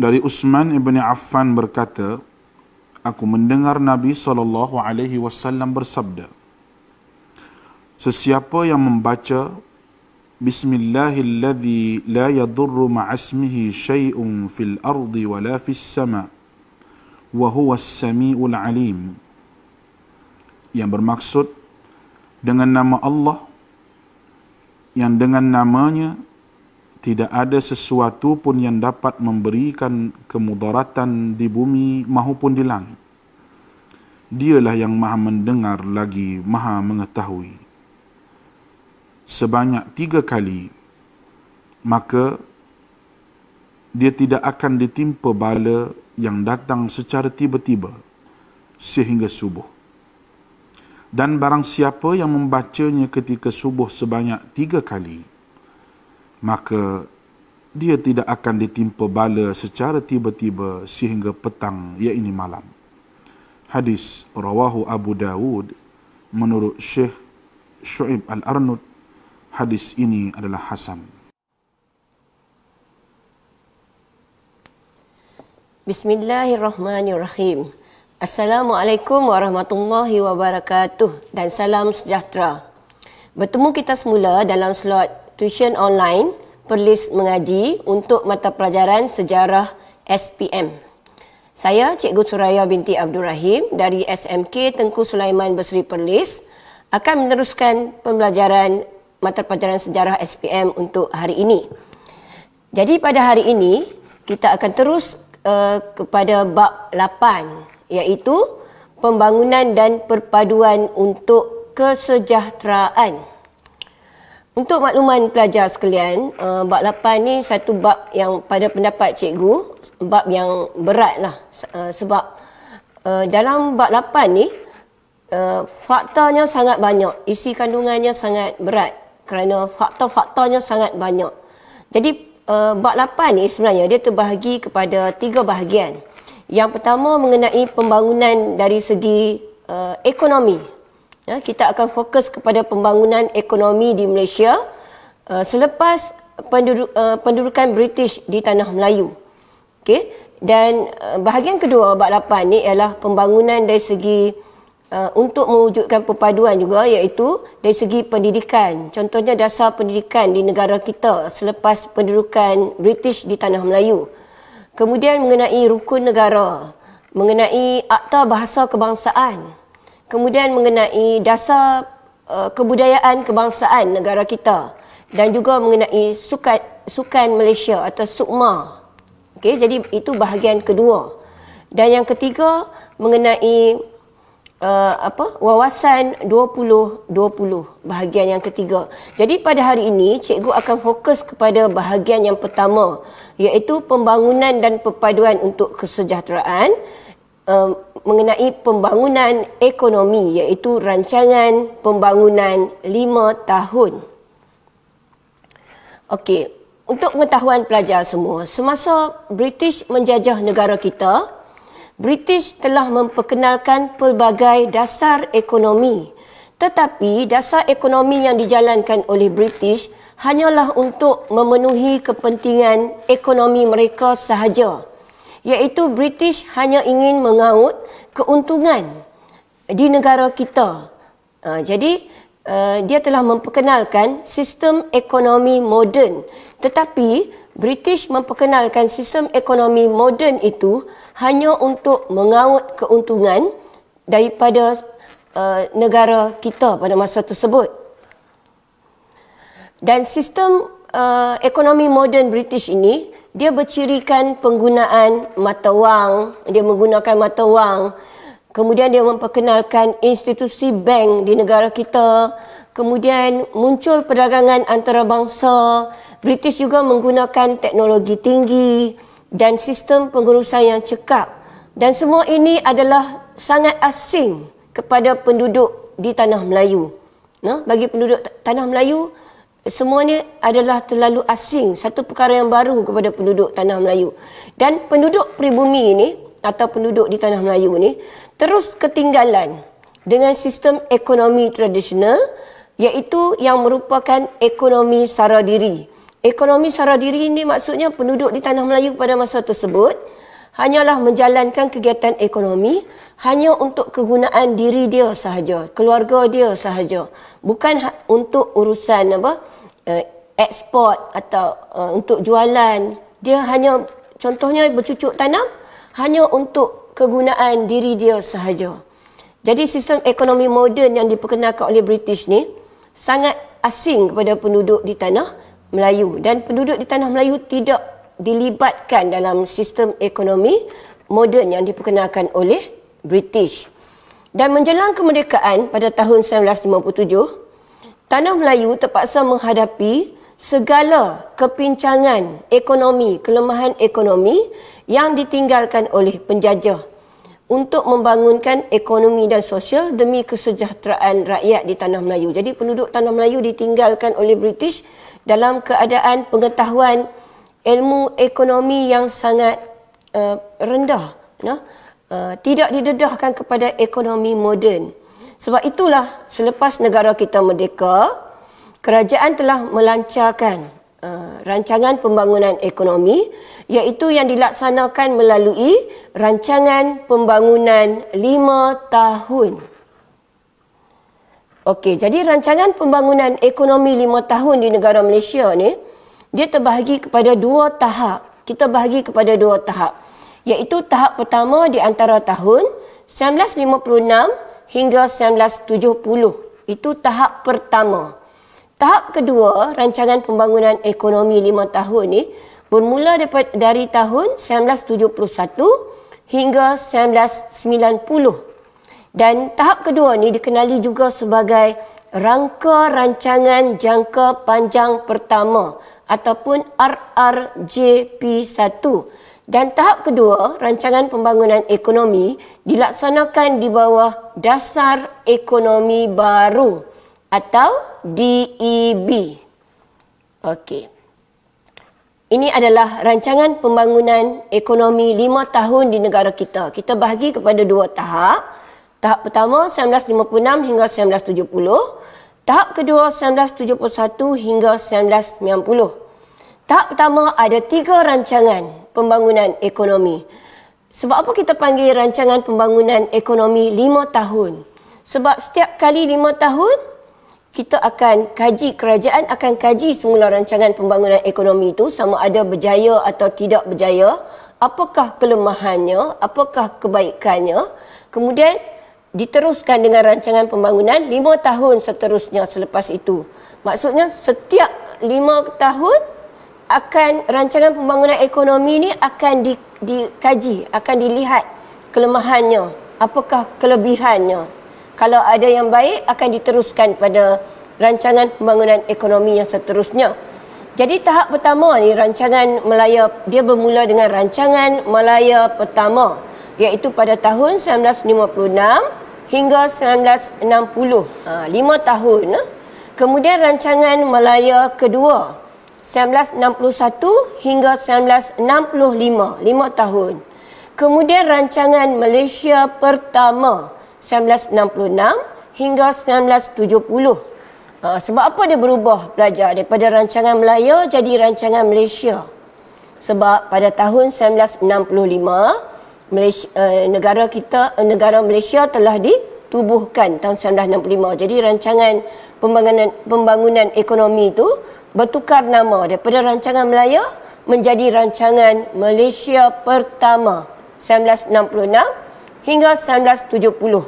Dari Utsman ibn Affan berkata, aku mendengar Nabi saw bersabda, Sesiapa yang membaca Bismillahilladzi la yadurru ma'asmihi syai'un fil ardi wa la fis sama' wa huwas sami'ul alim yang bermaksud dengan nama Allah yang dengan namanya tidak ada sesuatu pun yang dapat memberikan kemudaratan di bumi maupun di langit. Dialah yang maha mendengar lagi maha mengetahui. Sebanyak tiga kali, maka dia tidak akan ditimpa bala yang datang secara tiba-tiba sehingga subuh. Dan barang siapa yang membacanya ketika subuh sebanyak tiga kali, maka dia tidak akan ditimpa bala secara tiba-tiba sehingga petang iaitu malam. Hadis rawahu Abu Dawud menurut Syekh Shu'ib Al-Arnud hadis ini adalah hasan. Bismillahirrahmanirrahim. Assalamualaikum warahmatullahi wabarakatuh dan salam sejahtera. Bertemu kita semula dalam slot tuition online perlis mengaji untuk mata pelajaran sejarah SPM. Saya Cikgu Suraya binti Abdul Rahim dari SMK Tengku Sulaiman Besri Perlis akan meneruskan pembelajaran mata pelajaran sejarah SPM untuk hari ini. Jadi pada hari ini kita akan terus uh, kepada bab 8 iaitu pembangunan dan perpaduan untuk kesejahteraan untuk makluman pelajar sekalian, uh, bab 8 ni satu bab yang pada pendapat cikgu, bab yang berat lah. Uh, sebab uh, dalam bab 8 ni, uh, faktanya sangat banyak. Isi kandungannya sangat berat kerana faktor-faktornya sangat banyak. Jadi uh, bab 8 ni sebenarnya dia terbahagi kepada tiga bahagian. Yang pertama mengenai pembangunan dari segi uh, ekonomi Ya, kita akan fokus kepada pembangunan ekonomi di Malaysia uh, selepas penduduk, uh, pendudukan British di tanah Melayu. Okey. Dan uh, bahagian kedua bab 8 ni ialah pembangunan dari segi Uh, untuk mewujudkan perpaduan juga iaitu dari segi pendidikan. Contohnya dasar pendidikan di negara kita selepas pendudukan British di Tanah Melayu. Kemudian mengenai rukun negara, mengenai akta bahasa kebangsaan kemudian mengenai dasar uh, kebudayaan kebangsaan negara kita dan juga mengenai sukat sukan Malaysia atau sukma. Okey, jadi itu bahagian kedua. Dan yang ketiga mengenai uh, apa? wawasan 2020 bahagian yang ketiga. Jadi pada hari ini cikgu akan fokus kepada bahagian yang pertama iaitu pembangunan dan perpaduan untuk kesejahteraan uh, mengenai pembangunan ekonomi iaitu rancangan pembangunan lima tahun. Okey, untuk pengetahuan pelajar semua, semasa British menjajah negara kita, British telah memperkenalkan pelbagai dasar ekonomi. Tetapi dasar ekonomi yang dijalankan oleh British hanyalah untuk memenuhi kepentingan ekonomi mereka sahaja iaitu British hanya ingin mengaut keuntungan di negara kita. Uh, jadi uh, dia telah memperkenalkan sistem ekonomi moden. Tetapi British memperkenalkan sistem ekonomi moden itu hanya untuk mengaut keuntungan daripada uh, negara kita pada masa tersebut. Dan sistem uh, ekonomi moden British ini dia bercirikan penggunaan mata wang, dia menggunakan mata wang. Kemudian dia memperkenalkan institusi bank di negara kita. Kemudian muncul perdagangan antarabangsa. British juga menggunakan teknologi tinggi dan sistem pengurusan yang cekap. Dan semua ini adalah sangat asing kepada penduduk di tanah Melayu. Nah, bagi penduduk tanah Melayu, semuanya adalah terlalu asing satu perkara yang baru kepada penduduk tanah Melayu dan penduduk pribumi ini atau penduduk di tanah Melayu ini terus ketinggalan dengan sistem ekonomi tradisional iaitu yang merupakan ekonomi sara diri ekonomi sara diri ini maksudnya penduduk di tanah Melayu pada masa tersebut hanyalah menjalankan kegiatan ekonomi hanya untuk kegunaan diri dia sahaja, keluarga dia sahaja. Bukan ha- untuk urusan apa? ekspor eh, atau eh, untuk jualan. Dia hanya contohnya bercucuk tanam hanya untuk kegunaan diri dia sahaja. Jadi sistem ekonomi moden yang diperkenalkan oleh British ni sangat asing kepada penduduk di tanah Melayu dan penduduk di tanah Melayu tidak dilibatkan dalam sistem ekonomi moden yang diperkenalkan oleh British. Dan menjelang kemerdekaan pada tahun 1957, tanah Melayu terpaksa menghadapi segala kepincangan ekonomi, kelemahan ekonomi yang ditinggalkan oleh penjajah untuk membangunkan ekonomi dan sosial demi kesejahteraan rakyat di tanah Melayu. Jadi penduduk tanah Melayu ditinggalkan oleh British dalam keadaan pengetahuan ilmu ekonomi yang sangat uh, rendah nah uh, tidak didedahkan kepada ekonomi moden sebab itulah selepas negara kita merdeka kerajaan telah melancarkan uh, rancangan pembangunan ekonomi iaitu yang dilaksanakan melalui rancangan pembangunan lima tahun okey jadi rancangan pembangunan ekonomi lima tahun di negara Malaysia ni dia terbahagi kepada dua tahap. Kita bahagi kepada dua tahap. Iaitu tahap pertama di antara tahun 1956 hingga 1970. Itu tahap pertama. Tahap kedua, rancangan pembangunan ekonomi lima tahun ini bermula dari tahun 1971 hingga 1990. Dan tahap kedua ni dikenali juga sebagai rangka rancangan jangka panjang pertama ataupun RRJP1. Dan tahap kedua, rancangan pembangunan ekonomi dilaksanakan di bawah Dasar Ekonomi Baru atau DEB. Okey. Ini adalah rancangan pembangunan ekonomi lima tahun di negara kita. Kita bahagi kepada dua tahap. Tahap pertama 1956 hingga 1970. Tahap kedua 1971 hingga 1990. Tahap pertama ada tiga rancangan pembangunan ekonomi. Sebab apa kita panggil rancangan pembangunan ekonomi lima tahun? Sebab setiap kali lima tahun, kita akan kaji, kerajaan akan kaji semula rancangan pembangunan ekonomi itu sama ada berjaya atau tidak berjaya. Apakah kelemahannya? Apakah kebaikannya? Kemudian, diteruskan dengan rancangan pembangunan 5 tahun seterusnya selepas itu. Maksudnya setiap 5 tahun akan rancangan pembangunan ekonomi ini akan di, dikaji, akan dilihat kelemahannya, apakah kelebihannya. Kalau ada yang baik akan diteruskan pada rancangan pembangunan ekonomi yang seterusnya. Jadi tahap pertama ni rancangan Melaya dia bermula dengan rancangan Melaya pertama iaitu pada tahun 1956 hingga 1960. Ha, 5 tahun. Ha. Kemudian rancangan Malaya kedua 1961 hingga 1965. 5 tahun. Kemudian rancangan Malaysia pertama 1966 hingga 1970. Ha, sebab apa dia berubah pelajar daripada rancangan Melayu jadi rancangan Malaysia? Sebab pada tahun 1965 Malaysia, uh, negara kita uh, negara Malaysia telah ditubuhkan tahun 1965. Jadi rancangan pembangunan pembangunan ekonomi itu bertukar nama daripada rancangan Melayu menjadi rancangan Malaysia pertama 1966 hingga 1970. Uh,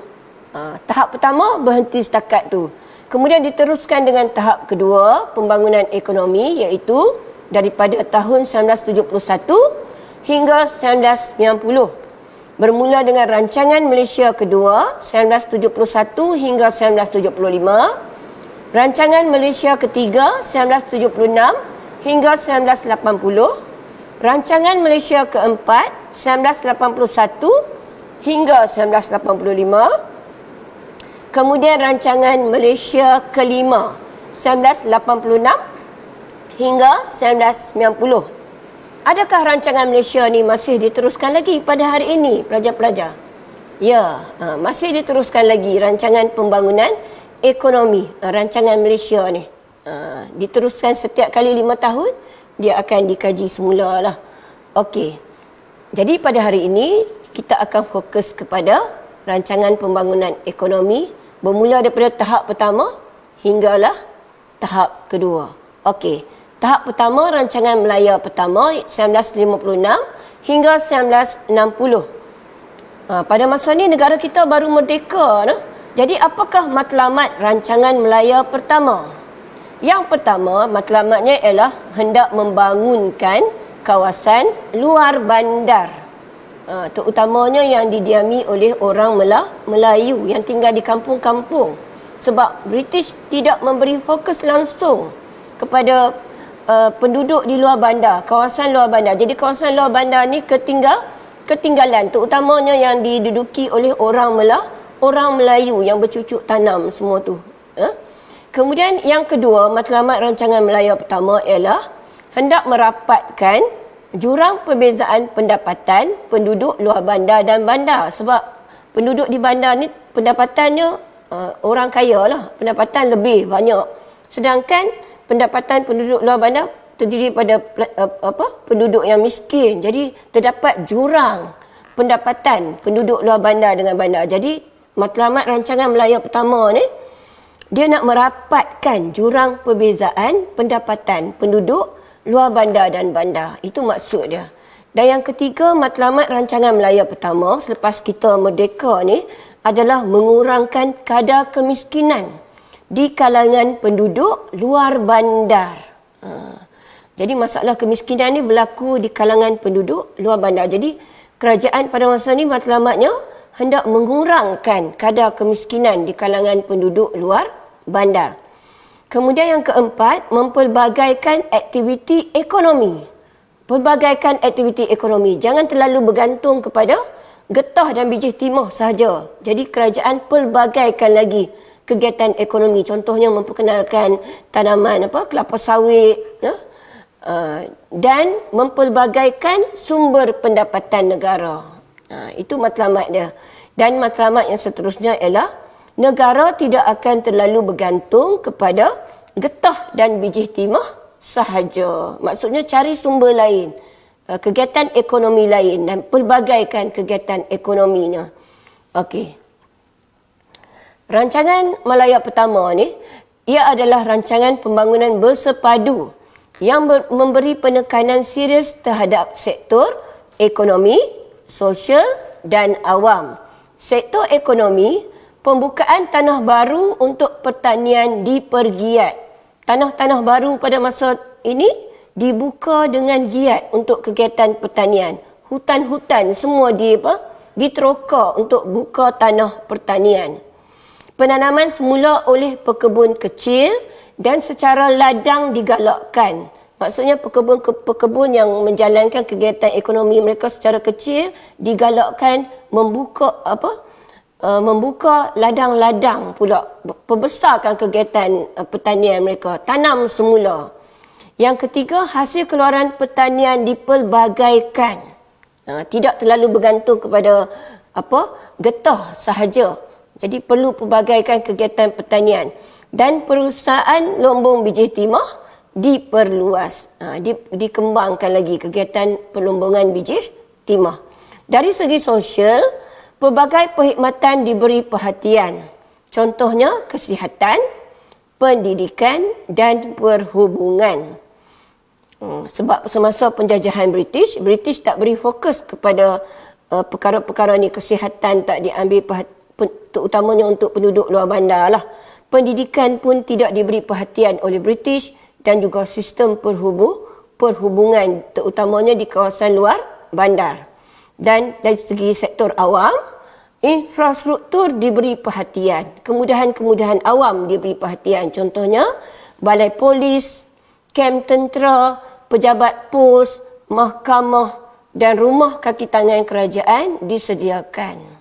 ha, tahap pertama berhenti setakat tu. Kemudian diteruskan dengan tahap kedua pembangunan ekonomi iaitu daripada tahun 1971 hingga 1990 bermula dengan rancangan Malaysia kedua 1971 hingga 1975, rancangan Malaysia ketiga 1976 hingga 1980, rancangan Malaysia keempat 1981 hingga 1985, kemudian rancangan Malaysia kelima 1986 hingga 1990. Adakah rancangan Malaysia ni masih diteruskan lagi pada hari ini pelajar-pelajar? Ya, ha, masih diteruskan lagi rancangan pembangunan ekonomi ha, rancangan Malaysia ni. Ha, diteruskan setiap kali lima tahun dia akan dikaji semula lah. Okey. Jadi pada hari ini kita akan fokus kepada rancangan pembangunan ekonomi bermula daripada tahap pertama hinggalah tahap kedua. Okey. Tahap pertama rancangan Melayu pertama 1956 hingga 1960. Ha, ah, pada masa ini negara kita baru merdeka. Nah? Jadi apakah matlamat rancangan Melayu pertama? Yang pertama matlamatnya ialah hendak membangunkan kawasan luar bandar. Ha, terutamanya yang didiami oleh orang Melah, Melayu yang tinggal di kampung-kampung. Sebab British tidak memberi fokus langsung kepada uh, penduduk di luar bandar, kawasan luar bandar. Jadi kawasan luar bandar ni ketinggal ketinggalan terutamanya yang diduduki oleh orang Melah, orang Melayu yang bercucuk tanam semua tu. Huh? Eh? Kemudian yang kedua, matlamat rancangan Melayu pertama ialah hendak merapatkan jurang perbezaan pendapatan penduduk luar bandar dan bandar sebab penduduk di bandar ni pendapatannya uh, orang kaya lah pendapatan lebih banyak sedangkan pendapatan penduduk luar bandar terdiri pada eh, apa penduduk yang miskin jadi terdapat jurang pendapatan penduduk luar bandar dengan bandar jadi matlamat rancangan Melayu pertama ni dia nak merapatkan jurang perbezaan pendapatan penduduk luar bandar dan bandar itu maksud dia dan yang ketiga matlamat rancangan Melayu pertama selepas kita merdeka ni adalah mengurangkan kadar kemiskinan di kalangan penduduk luar bandar. Ha. Jadi masalah kemiskinan ini berlaku di kalangan penduduk luar bandar. Jadi kerajaan pada masa ini matlamatnya hendak mengurangkan kadar kemiskinan di kalangan penduduk luar bandar. Kemudian yang keempat, memperbagaikan aktiviti ekonomi. perbagaikan aktiviti ekonomi. Jangan terlalu bergantung kepada getah dan biji timah sahaja. Jadi kerajaan pelbagaikan lagi kegiatan ekonomi. Contohnya memperkenalkan tanaman apa kelapa sawit ya? uh, dan mempelbagaikan sumber pendapatan negara. Uh, itu matlamat dia. Dan matlamat yang seterusnya ialah negara tidak akan terlalu bergantung kepada getah dan biji timah sahaja. Maksudnya cari sumber lain, ah, kegiatan ekonomi lain dan pelbagaikan kegiatan ekonominya. Okey. Rancangan Malaya pertama ni ia adalah rancangan pembangunan bersepadu yang ber- memberi penekanan serius terhadap sektor ekonomi, sosial dan awam. Sektor ekonomi, pembukaan tanah baru untuk pertanian dipergiat. Tanah-tanah baru pada masa ini dibuka dengan giat untuk kegiatan pertanian. Hutan-hutan semua di apa? Diteroka untuk buka tanah pertanian penanaman semula oleh pekebun kecil dan secara ladang digalakkan. Maksudnya pekebun-pekebun yang menjalankan kegiatan ekonomi mereka secara kecil digalakkan membuka apa? Uh, membuka ladang-ladang pula perbesarkan kegiatan uh, pertanian mereka, tanam semula. Yang ketiga, hasil keluaran pertanian dipelbagaikan. Uh, tidak terlalu bergantung kepada apa? getah sahaja. Jadi perlu pelbagaikan kegiatan pertanian dan perusahaan lombong biji timah diperluas, ha, di, dikembangkan lagi kegiatan pelombongan biji timah. Dari segi sosial, pelbagai perkhidmatan diberi perhatian. Contohnya kesihatan, pendidikan dan perhubungan. Hmm, sebab semasa penjajahan British, British tak beri fokus kepada uh, perkara-perkara ni kesihatan tak diambil terutamanya untuk penduduk luar bandar lah. Pendidikan pun tidak diberi perhatian oleh British dan juga sistem perhubung, perhubungan terutamanya di kawasan luar bandar. Dan dari segi sektor awam, infrastruktur diberi perhatian. Kemudahan-kemudahan awam diberi perhatian. Contohnya, balai polis, kem tentera, pejabat pos, mahkamah dan rumah kaki tangan kerajaan disediakan.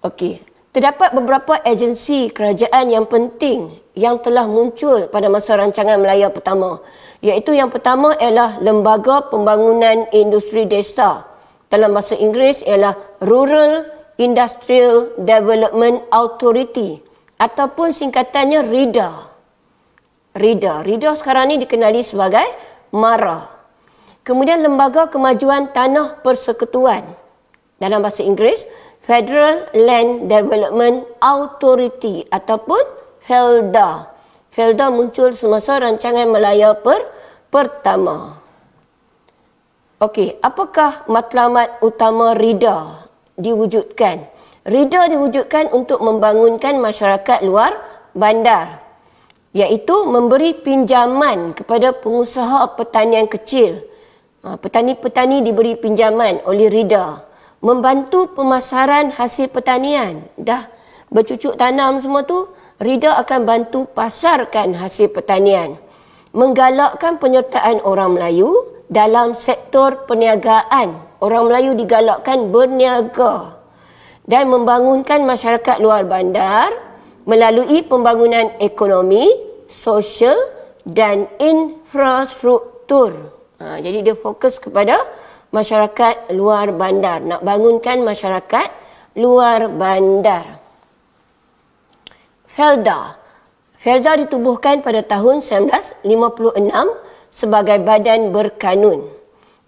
Okey. Terdapat beberapa agensi kerajaan yang penting yang telah muncul pada masa rancangan Melaya pertama. Iaitu yang pertama ialah Lembaga Pembangunan Industri Desa. Dalam bahasa Inggeris ialah Rural Industrial Development Authority ataupun singkatannya RIDA. RIDA. RIDA sekarang ini dikenali sebagai MARA. Kemudian Lembaga Kemajuan Tanah Persekutuan. Dalam bahasa Inggeris, Federal Land Development Authority ataupun FELDA. FELDA muncul semasa rancangan Melaya per pertama. Okey, apakah matlamat utama RIDA diwujudkan? RIDA diwujudkan untuk membangunkan masyarakat luar bandar iaitu memberi pinjaman kepada pengusaha pertanian kecil. Ha, petani-petani diberi pinjaman oleh RIDA membantu pemasaran hasil pertanian. Dah bercucuk tanam semua tu, Rida akan bantu pasarkan hasil pertanian. Menggalakkan penyertaan orang Melayu dalam sektor perniagaan. Orang Melayu digalakkan berniaga dan membangunkan masyarakat luar bandar melalui pembangunan ekonomi, sosial dan infrastruktur. Ha, jadi dia fokus kepada masyarakat luar bandar nak bangunkan masyarakat luar bandar Felda Felda ditubuhkan pada tahun 1956 sebagai badan berkanun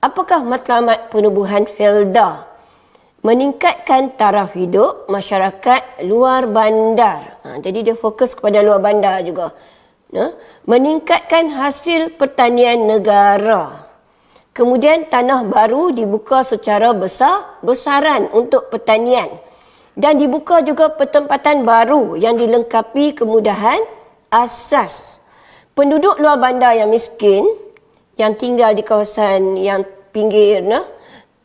Apakah matlamat penubuhan Felda meningkatkan taraf hidup masyarakat luar bandar ha, jadi dia fokus kepada luar bandar juga ha? meningkatkan hasil pertanian negara Kemudian tanah baru dibuka secara besar-besaran untuk pertanian. Dan dibuka juga pertempatan baru yang dilengkapi kemudahan asas. Penduduk luar bandar yang miskin, yang tinggal di kawasan yang pinggir, nah,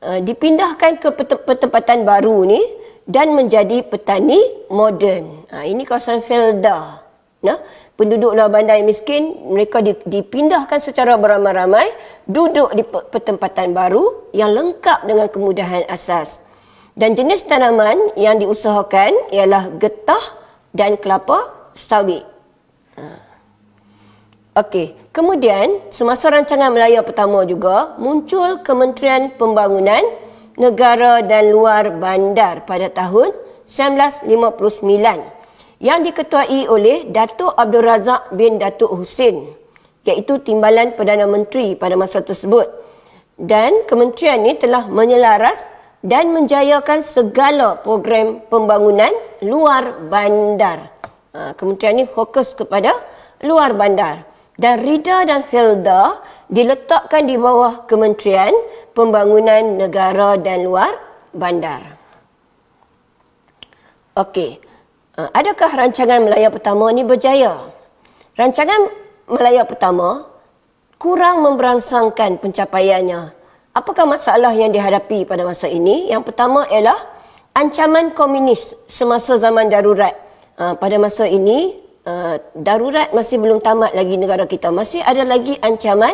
eh, dipindahkan ke pertempatan baru ni dan menjadi petani moden. Ha, ini kawasan Felda. Felda. Nah, penduduk luar bandar yang miskin mereka dipindahkan secara beramai-ramai duduk di petempatan baru yang lengkap dengan kemudahan asas. Dan jenis tanaman yang diusahakan ialah getah dan kelapa sawit. Ha. Okey, kemudian semasa rancangan Melayu pertama juga muncul Kementerian Pembangunan Negara dan Luar Bandar pada tahun 1959 yang diketuai oleh Datuk Abdul Razak bin Datuk Hussein iaitu Timbalan Perdana Menteri pada masa tersebut. Dan kementerian ini telah menyelaras dan menjayakan segala program pembangunan luar bandar. Ha, kementerian ini fokus kepada luar bandar. Dan Rida dan Felda diletakkan di bawah Kementerian Pembangunan Negara dan Luar Bandar. Okey. Eh, adakah rancangan Melaya pertama ini berjaya? Rancangan Melaya pertama kurang memberangsangkan pencapaiannya. Apakah masalah yang dihadapi pada masa ini? Yang pertama ialah ancaman komunis semasa zaman darurat. Eh, pada masa ini, eh, darurat masih belum tamat lagi negara kita. Masih ada lagi ancaman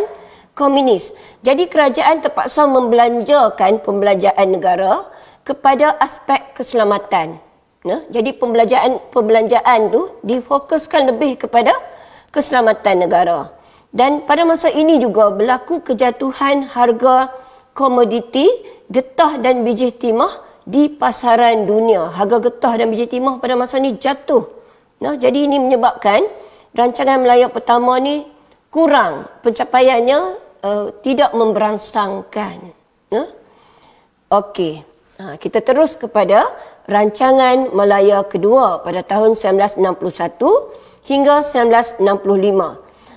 komunis. Jadi kerajaan terpaksa membelanjakan pembelajaran negara kepada aspek keselamatan. Ya, jadi pembelajaran pembelanjaan tu difokuskan lebih kepada keselamatan negara. Dan pada masa ini juga berlaku kejatuhan harga komoditi getah dan biji timah di pasaran dunia. Harga getah dan biji timah pada masa ini jatuh. Nah, ya, jadi ini menyebabkan rancangan Melayu pertama ni kurang pencapaiannya uh, tidak memberangsangkan. Nah, ya. okey. Ha, kita terus kepada Rancangan Malaya Kedua pada tahun 1961 hingga 1965.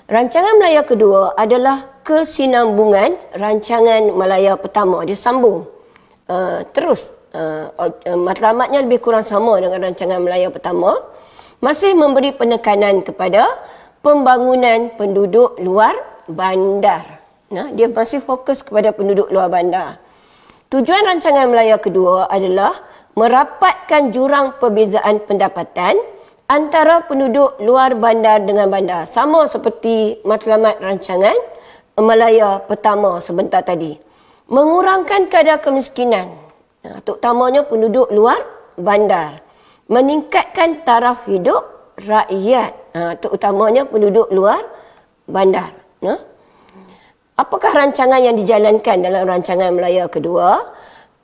Rancangan Malaya Kedua adalah kesinambungan Rancangan Malaya Pertama. Dia sambung uh, terus. Uh, uh, matlamatnya lebih kurang sama dengan Rancangan Malaya Pertama. Masih memberi penekanan kepada pembangunan penduduk luar bandar. Nah, dia masih fokus kepada penduduk luar bandar. Tujuan Rancangan Malaya Kedua adalah merapatkan jurang perbezaan pendapatan antara penduduk luar bandar dengan bandar sama seperti matlamat rancangan Malaya pertama sebentar tadi mengurangkan kadar kemiskinan terutamanya penduduk luar bandar meningkatkan taraf hidup rakyat terutamanya penduduk luar bandar apakah rancangan yang dijalankan dalam rancangan Malaya kedua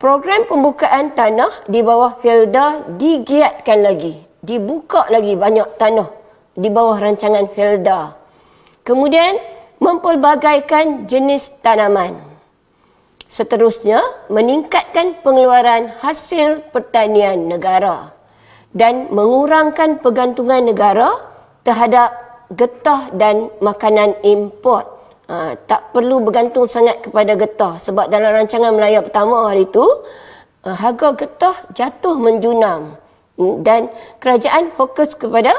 Program pembukaan tanah di bawah Felda digiatkan lagi. Dibuka lagi banyak tanah di bawah rancangan Felda. Kemudian mempelbagaikan jenis tanaman. Seterusnya meningkatkan pengeluaran hasil pertanian negara dan mengurangkan pergantungan negara terhadap getah dan makanan import ha, tak perlu bergantung sangat kepada getah sebab dalam rancangan melayu pertama hari itu ha, harga getah jatuh menjunam hmm, dan kerajaan fokus kepada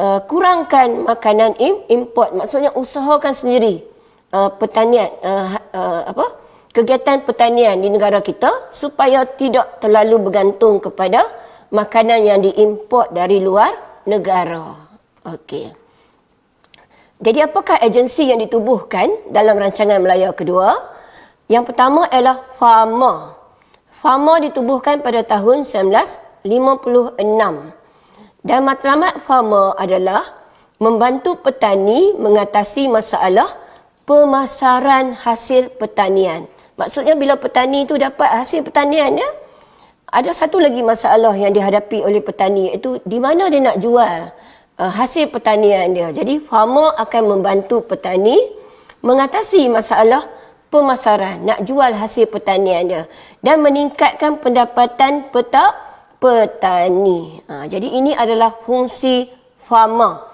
uh, kurangkan makanan import maksudnya usahakan sendiri uh, pertanian uh, uh, apa kegiatan pertanian di negara kita supaya tidak terlalu bergantung kepada makanan yang diimport dari luar negara okey jadi apakah agensi yang ditubuhkan dalam rancangan Melayu kedua? Yang pertama ialah Pharma. Pharma ditubuhkan pada tahun 1956. Dan matlamat Pharma adalah membantu petani mengatasi masalah pemasaran hasil pertanian. Maksudnya bila petani itu dapat hasil pertaniannya, ada satu lagi masalah yang dihadapi oleh petani iaitu di mana dia nak jual uh, hasil pertanian dia. Jadi farmer akan membantu petani mengatasi masalah pemasaran, nak jual hasil pertanian dia dan meningkatkan pendapatan petak petani. Ha, jadi ini adalah fungsi farmer.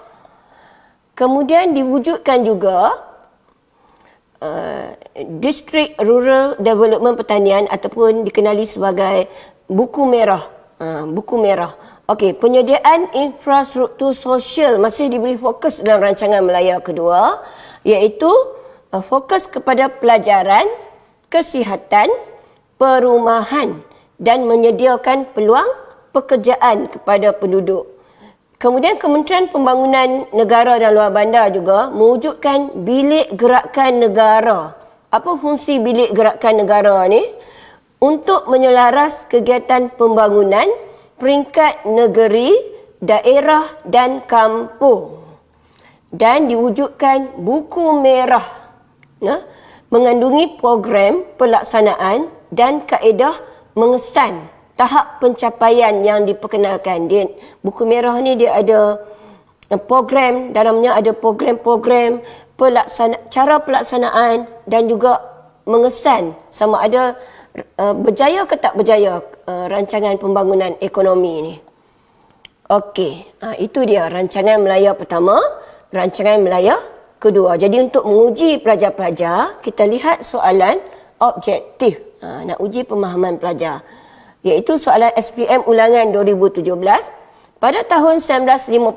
Kemudian diwujudkan juga uh, District Rural Development Pertanian ataupun dikenali sebagai buku merah. Uh, buku merah Okey, penyediaan infrastruktur sosial masih diberi fokus dalam rancangan Melayu kedua iaitu uh, fokus kepada pelajaran, kesihatan, perumahan dan menyediakan peluang pekerjaan kepada penduduk. Kemudian Kementerian Pembangunan Negara dan Luar Bandar juga mewujudkan bilik gerakan negara. Apa fungsi bilik gerakan negara ni? Untuk menyelaras kegiatan pembangunan peringkat negeri, daerah dan kampung dan diwujudkan buku merah nah, mengandungi program pelaksanaan dan kaedah mengesan tahap pencapaian yang diperkenalkan. Dia, buku merah ni dia ada eh, program dalamnya ada program-program pelaksana, cara pelaksanaan dan juga mengesan sama ada Eh, berjaya ke tak berjaya uh, rancangan pembangunan ekonomi ini? Okey, ha, itu dia rancangan Melaya pertama, rancangan Melaya kedua. Jadi untuk menguji pelajar-pelajar, kita lihat soalan objektif. Ha, nak uji pemahaman pelajar. Iaitu soalan SPM ulangan 2017. Pada tahun 1958,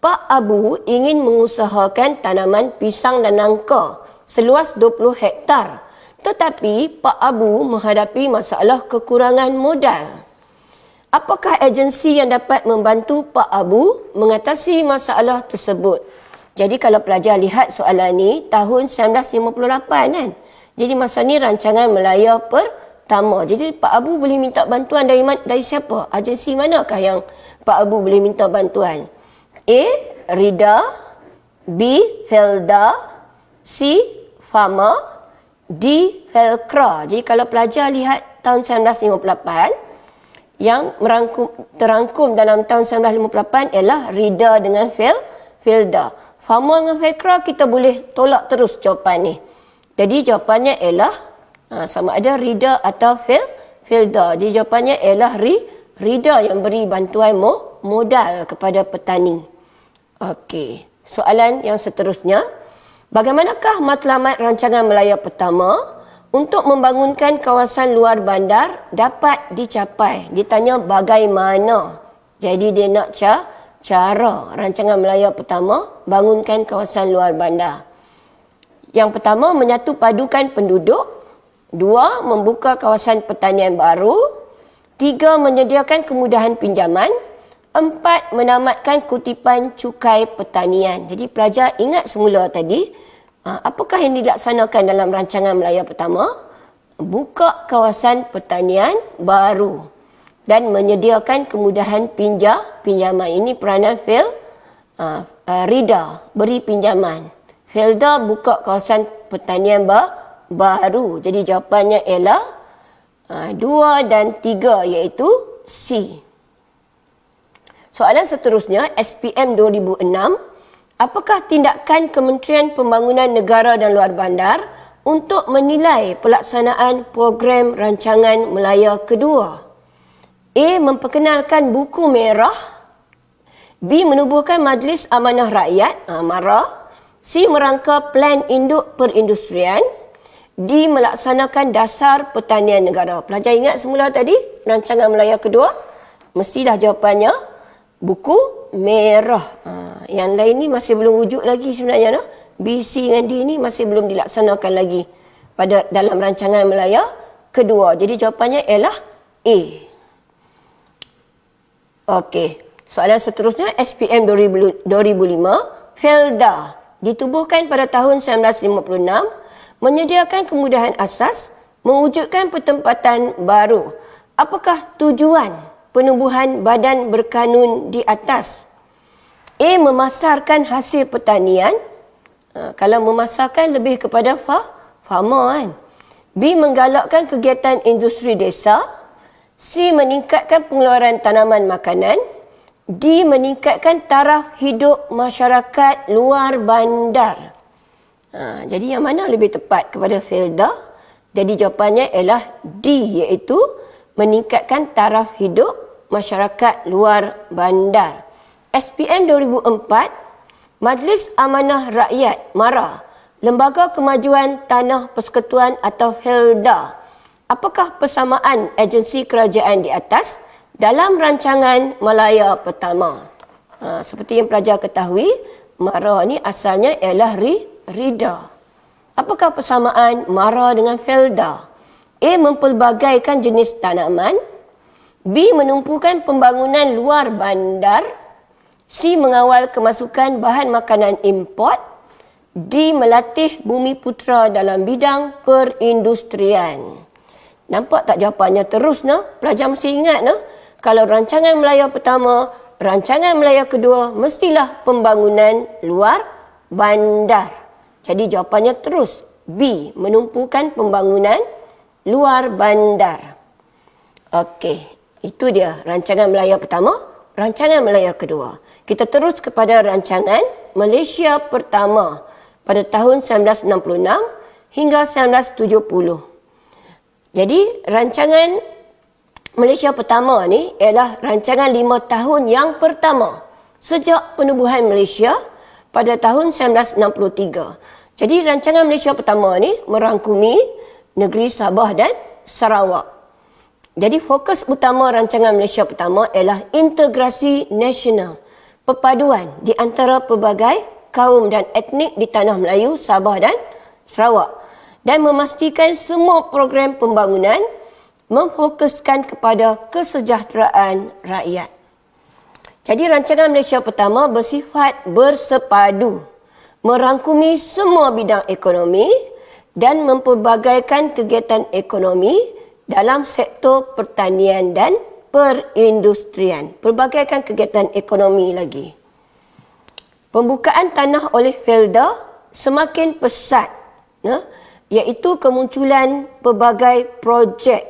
Pak Abu ingin mengusahakan tanaman pisang dan nangka seluas 20 hektar. Tetapi Pak Abu menghadapi masalah kekurangan modal. Apakah agensi yang dapat membantu Pak Abu mengatasi masalah tersebut? Jadi kalau pelajar lihat soalan ini tahun 1958 kan. Jadi masa ni rancangan Melaya pertama. Jadi Pak Abu boleh minta bantuan dari dari siapa? Agensi manakah yang Pak Abu boleh minta bantuan? A. Rida B. Felda C. Farmer di Velcro. Jadi kalau pelajar lihat tahun 1958 yang merangkum, terangkum dalam tahun 1958 ialah Rida dengan fil, filda. Fama dengan Velcro kita boleh tolak terus jawapan ni. Jadi jawapannya ialah ha, sama ada Rida atau fil, filda. Jadi jawapannya ialah re, reader yang beri bantuan mo, modal kepada petani. Okey, soalan yang seterusnya. Bagaimanakah matlamat rancangan Melayu pertama untuk membangunkan kawasan luar bandar dapat dicapai? Ditanya bagaimana? Jadi dia nak cah, cara rancangan Melayu pertama bangunkan kawasan luar bandar. Yang pertama menyatu padukan penduduk. Dua, membuka kawasan pertanian baru. Tiga, menyediakan kemudahan pinjaman. Empat, menamatkan kutipan cukai pertanian. Jadi pelajar ingat semula tadi, ah, apakah yang dilaksanakan dalam rancangan Melayu pertama? Buka kawasan pertanian baru dan menyediakan kemudahan pinjah pinjaman. Ini peranan fail uh, uh, RIDA, beri pinjaman. Felda buka kawasan pertanian bah, baru. Jadi jawapannya ialah uh, dua dan tiga iaitu C. Soalan seterusnya, SPM 2006, apakah tindakan Kementerian Pembangunan Negara dan Luar Bandar untuk menilai pelaksanaan program rancangan Melaya kedua? A. Memperkenalkan buku merah. B. Menubuhkan Majlis Amanah Rakyat, ha, MARA. C. Merangka Plan Induk Perindustrian. D. Melaksanakan Dasar Pertanian Negara. Pelajar ingat semula tadi rancangan Melaya kedua? Mestilah jawapannya buku merah. Ha, yang lain ni masih belum wujud lagi sebenarnya. Nah. BC dengan D ni masih belum dilaksanakan lagi pada dalam rancangan Melaya kedua. Jadi jawapannya ialah A. Okey. Soalan seterusnya SPM 2005 Felda ditubuhkan pada tahun 1956 menyediakan kemudahan asas mewujudkan pertempatan baru. Apakah tujuan penubuhan badan berkanun di atas. A. Memasarkan hasil pertanian. Ha, kalau memasarkan lebih kepada farmer kan. B. Menggalakkan kegiatan industri desa. C. Meningkatkan pengeluaran tanaman makanan. D. Meningkatkan taraf hidup masyarakat luar bandar. Ha, jadi yang mana lebih tepat kepada Felda? Jadi jawapannya ialah D iaitu meningkatkan taraf hidup masyarakat luar bandar. SPM 2004, Majlis Amanah Rakyat MARA, Lembaga Kemajuan Tanah Persekutuan atau HELDA. Apakah persamaan agensi kerajaan di atas dalam rancangan Malaya pertama? Ha, seperti yang pelajar ketahui, MARA ni asalnya ialah RI, RIDA. Apakah persamaan MARA dengan HELDA? A. Mempelbagaikan jenis tanaman. B menumpukan pembangunan luar bandar. C mengawal kemasukan bahan makanan import. D melatih bumi putra dalam bidang perindustrian. Nampak tak jawapannya terus no Pelajar mesti ingat no. Kalau rancangan Melaya pertama, rancangan Melaya kedua mestilah pembangunan luar bandar. Jadi jawapannya terus B menumpukan pembangunan luar bandar. Okey, itu dia rancangan Melaya pertama, rancangan Melaya kedua. Kita terus kepada rancangan Malaysia pertama pada tahun 1966 hingga 1970. Jadi rancangan Malaysia pertama ni ialah rancangan lima tahun yang pertama sejak penubuhan Malaysia pada tahun 1963. Jadi rancangan Malaysia pertama ni merangkumi negeri Sabah dan Sarawak. Jadi fokus utama rancangan Malaysia pertama ialah integrasi nasional. Perpaduan di antara pelbagai kaum dan etnik di tanah Melayu, Sabah dan Sarawak. Dan memastikan semua program pembangunan memfokuskan kepada kesejahteraan rakyat. Jadi rancangan Malaysia pertama bersifat bersepadu. Merangkumi semua bidang ekonomi dan memperbagaikan kegiatan ekonomi dalam sektor pertanian dan perindustrian. Pelbagai kan kegiatan ekonomi lagi. Pembukaan tanah oleh Felda semakin pesat. Ya, iaitu kemunculan pelbagai projek.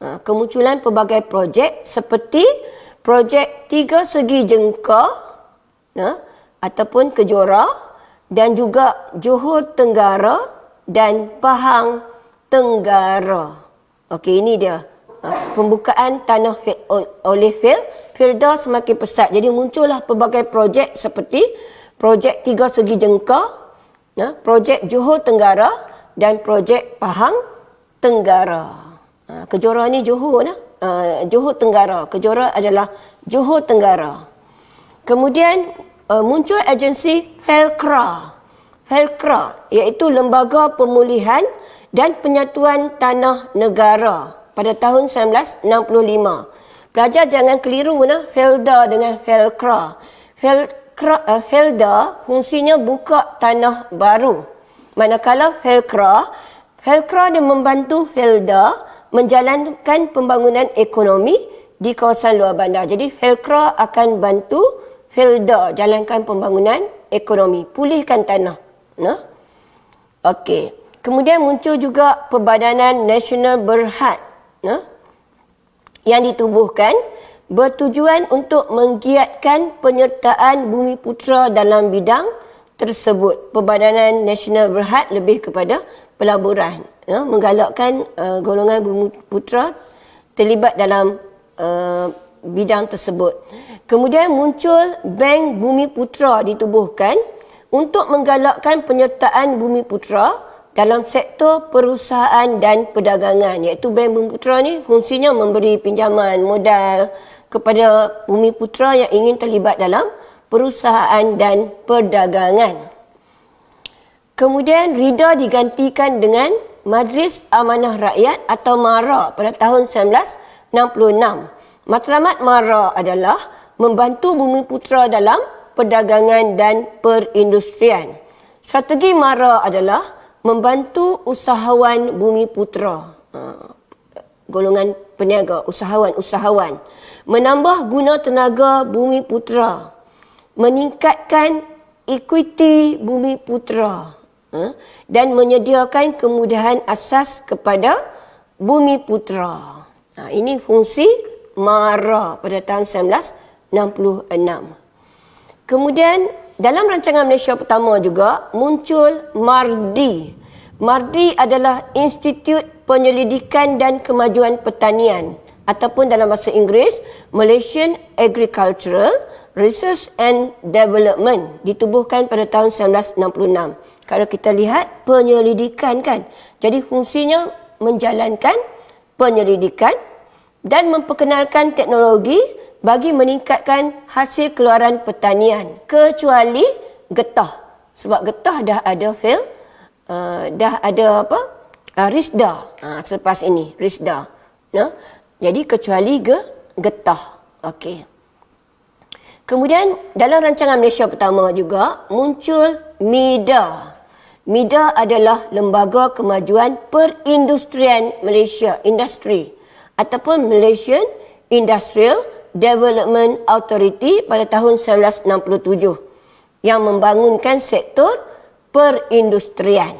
Ha, kemunculan pelbagai projek seperti projek tiga segi jengkah ya, ataupun kejora dan juga Johor Tenggara dan Pahang Tenggara. Tenggara. Okey, ini dia. Ha, pembukaan tanah fi, oleh Phil. Phil dah semakin pesat. Jadi muncullah pelbagai projek seperti projek Tiga Segi Jengka, ya, projek Johor Tenggara dan projek Pahang Tenggara. Ha, Kejora ni Johor. Nah. Ya. Ha, Johor Tenggara. Kejora adalah Johor Tenggara. Kemudian uh, muncul agensi Felkra. Felkra iaitu lembaga pemulihan dan penyatuan tanah negara pada tahun 1965. Pelajar jangan keliru nah, eh, Felda dengan Felkra. Felkra uh, Felda fungsinya buka tanah baru. Manakala Felkra, Felkra dia membantu Felda menjalankan pembangunan ekonomi di kawasan luar bandar. Jadi Felkra akan bantu Felda jalankan pembangunan ekonomi, pulihkan tanah. Nah. Okey. Kemudian muncul juga perbadanan nasional berhad ya, yang ditubuhkan bertujuan untuk menggiatkan penyertaan bumi putra dalam bidang tersebut. Perbadanan nasional berhad lebih kepada pelaburan, ya, menggalakkan uh, golongan bumi putra terlibat dalam uh, bidang tersebut. Kemudian muncul Bank Bumi Putra ditubuhkan untuk menggalakkan penyertaan Bumi Putra dalam sektor perusahaan dan perdagangan iaitu Bank Bumi Putra ni fungsinya memberi pinjaman modal kepada Bumi Putra yang ingin terlibat dalam perusahaan dan perdagangan. Kemudian RIDA digantikan dengan Majlis Amanah Rakyat atau MARA pada tahun 1966. Matlamat MARA adalah membantu Bumi Putra dalam perdagangan dan perindustrian. Strategi MARA adalah membantu usahawan bumi putra uh, golongan peniaga usahawan-usahawan menambah guna tenaga bumi putra meningkatkan equity bumi putra uh, dan menyediakan kemudahan asas kepada bumi putra uh, ini fungsi mara pada tahun 1966 kemudian dalam rancangan Malaysia pertama juga muncul MARDI. MARDI adalah Institut Penyelidikan dan Kemajuan Pertanian ataupun dalam bahasa Inggeris Malaysian Agricultural Research and Development ditubuhkan pada tahun 1966. Kalau kita lihat penyelidikan kan. Jadi fungsinya menjalankan penyelidikan dan memperkenalkan teknologi bagi meningkatkan hasil keluaran pertanian kecuali getah sebab getah dah ada fail uh, dah ada apa uh, risda uh, selepas ini risda nah jadi kecuali ke getah okey kemudian dalam rancangan Malaysia pertama juga muncul MIDA MIDA adalah lembaga kemajuan perindustrian Malaysia industri ataupun Malaysian industrial Development Authority pada tahun 1967 yang membangunkan sektor perindustrian.